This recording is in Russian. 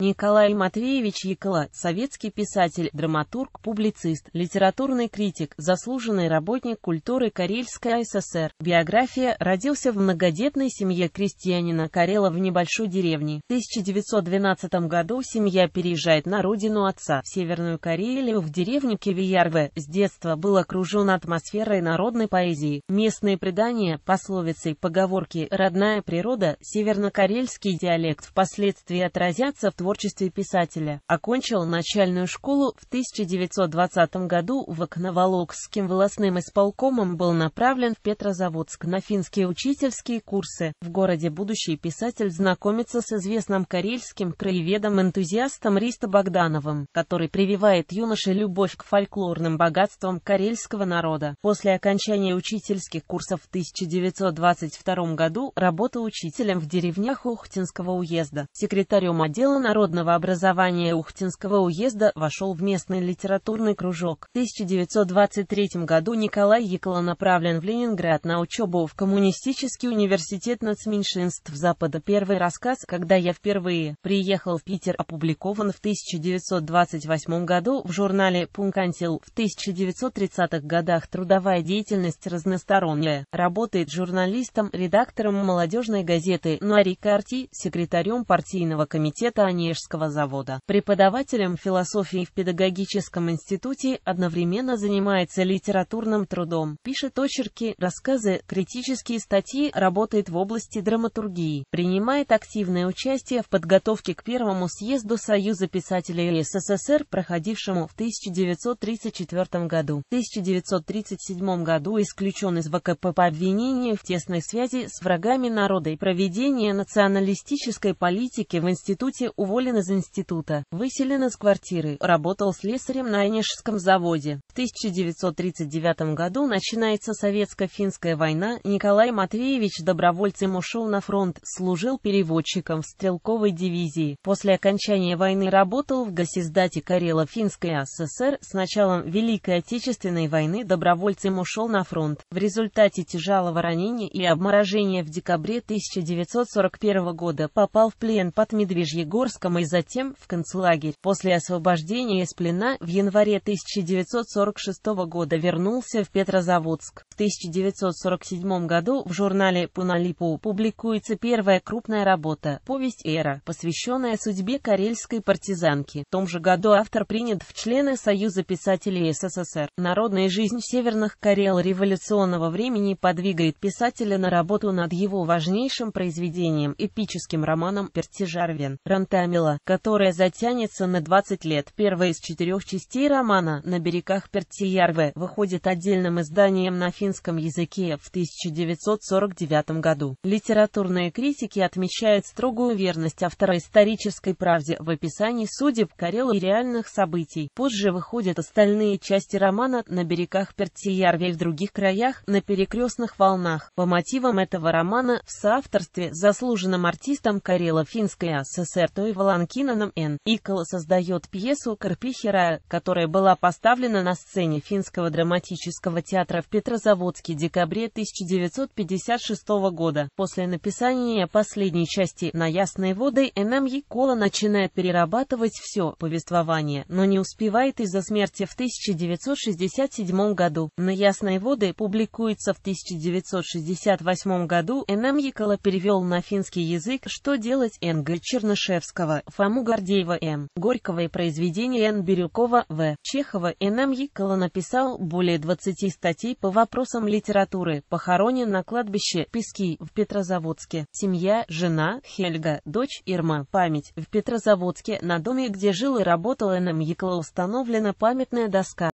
Николай Матвеевич Якола, советский писатель, драматург, публицист, литературный критик, заслуженный работник культуры Карельской ССР. Биография родился в многодетной семье крестьянина Карела в небольшой деревне. В 1912 году семья переезжает на родину отца, в Северную Карелию, в деревню Кивиярве. С детства был окружен атмосферой народной поэзии. Местные предания, пословицы, поговорки, родная природа, северно-карельский диалект впоследствии отразятся в творчестве творчестве писателя. Окончил начальную школу в 1920 году в Окноволокским волосным исполкомом был направлен в Петрозаводск на финские учительские курсы. В городе будущий писатель знакомится с известным карельским краеведом-энтузиастом Риста Богдановым, который прививает юноше любовь к фольклорным богатствам карельского народа. После окончания учительских курсов в 1922 году работал учителем в деревнях Ухтинского уезда, секретарем отдела народа народного образования Ухтинского уезда, вошел в местный литературный кружок. В 1923 году Николай Якола направлен в Ленинград на учебу в Коммунистический университет нацменьшинств Запада. Первый рассказ «Когда я впервые приехал в Питер» опубликован в 1928 году в журнале «Пункантил». В 1930-х годах трудовая деятельность разносторонняя. Работает журналистом, редактором молодежной газеты «Нуари Карти», секретарем партийного комитета «Они Воронежского завода. Преподавателем философии в педагогическом институте одновременно занимается литературным трудом, пишет очерки, рассказы, критические статьи, работает в области драматургии, принимает активное участие в подготовке к первому съезду Союза писателей СССР, проходившему в 1934 году. В 1937 году исключен из ВКП по обвинению в тесной связи с врагами народа и проведение националистической политики в институте уволен уволен из института, выселен из квартиры, работал слесарем на Энишском заводе. В 1939 году начинается советско-финская война, Николай Матвеевич добровольцем ушел на фронт, служил переводчиком в стрелковой дивизии. После окончания войны работал в госиздате Карело-Финской ССР, с началом Великой Отечественной войны добровольцем ушел на фронт. В результате тяжелого ранения и обморожения в декабре 1941 года попал в плен под Медвежьегорск Московском и затем в концлагерь. После освобождения из плена в январе 1946 года вернулся в Петрозаводск. В 1947 году в журнале «Пуналипу» публикуется первая крупная работа «Повесть Эра», посвященная судьбе карельской партизанки. В том же году автор принят в члены Союза писателей СССР. Народная жизнь северных Карел революционного времени подвигает писателя на работу над его важнейшим произведением, эпическим романом «Пертижарвен». Рантами Памела, которая затянется на 20 лет. Первая из четырех частей романа «На берегах Пертиярве» выходит отдельным изданием на финском языке в 1949 году. Литературные критики отмечают строгую верность автора исторической правде в описании судеб Карелы и реальных событий. Позже выходят остальные части романа «На берегах Пертиярве» и в других краях, на перекрестных волнах. По мотивам этого романа в соавторстве с заслуженным артистом Карела Финской АССР Тоева Валанкинаном Н. Икола создает пьесу «Карпихера», которая была поставлена на сцене финского драматического театра в Петрозаводске в декабре 1956 года. После написания последней части «На ясной воды» Н.М. Икола начинает перерабатывать все повествование, но не успевает из-за смерти в 1967 году. «На ясной воды» публикуется в 1968 году. Н.М. Икола перевел на финский язык «Что делать Энга Чернышевского». Михайлова, Фому Гордеева М. Горького и произведения Н. Бирюкова В. Чехова Н. М. Якола написал более 20 статей по вопросам литературы, похоронен на кладбище Пески в Петрозаводске. Семья, жена, Хельга, дочь Ирма. Память. В Петрозаводске на доме, где жил и работал Н. М. Якола установлена памятная доска.